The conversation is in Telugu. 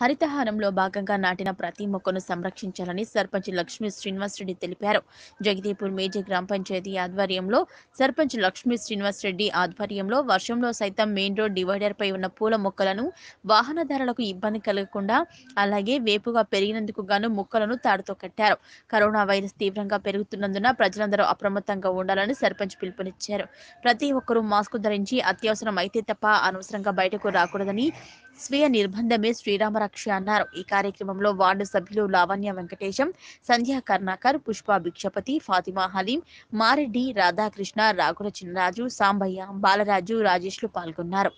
హరితహారంలో భాగంగా నాటిన ప్రతి మొక్కను సంరక్షించాలని సర్పంచ్ లక్ష్మీ శ్రీనివాసరెడ్డి తెలిపారు జగదీపూర్ మేజర్ గ్రామ పంచాయతీ ఆధ్వర్యంలో సర్పంచ్ లక్ష్మీ శ్రీనివాసరెడ్డి ఆధ్వర్యంలో వర్షంలో సైతం మెయిన్ రోడ్ డివైడర్ పై ఉన్న పూల మొక్కలను వాహనదారులకు ఇబ్బంది కలగకుండా అలాగే వేపుగా పెరిగినందుకు గాను మొక్కలను తాడుతో కట్టారు కరోనా వైరస్ తీవ్రంగా పెరుగుతున్నందున ప్రజలందరూ అప్రమత్తంగా ఉండాలని సర్పంచ్ పిలుపునిచ్చారు ప్రతి ఒక్కరూ మాస్క్ ధరించి అత్యవసరం అయితే తప్ప అనవసరంగా బయటకు రాకూడదని స్వీయ నిర్బంధమే శ్రీరామ అన్నారు ఈ కార్యక్రమంలో వార్డు సభ్యులు లావణ్య వెంకటేశం సంధ్యా కర్ణాకర్ పుష్ప భిక్షపతి ఫాతిమా హలీం మారెడ్డి రాధాకృష్ణ రాఘుల చిన్నరాజు సాంబయ్య బాలరాజు రాజేష్లు పాల్గొన్నారు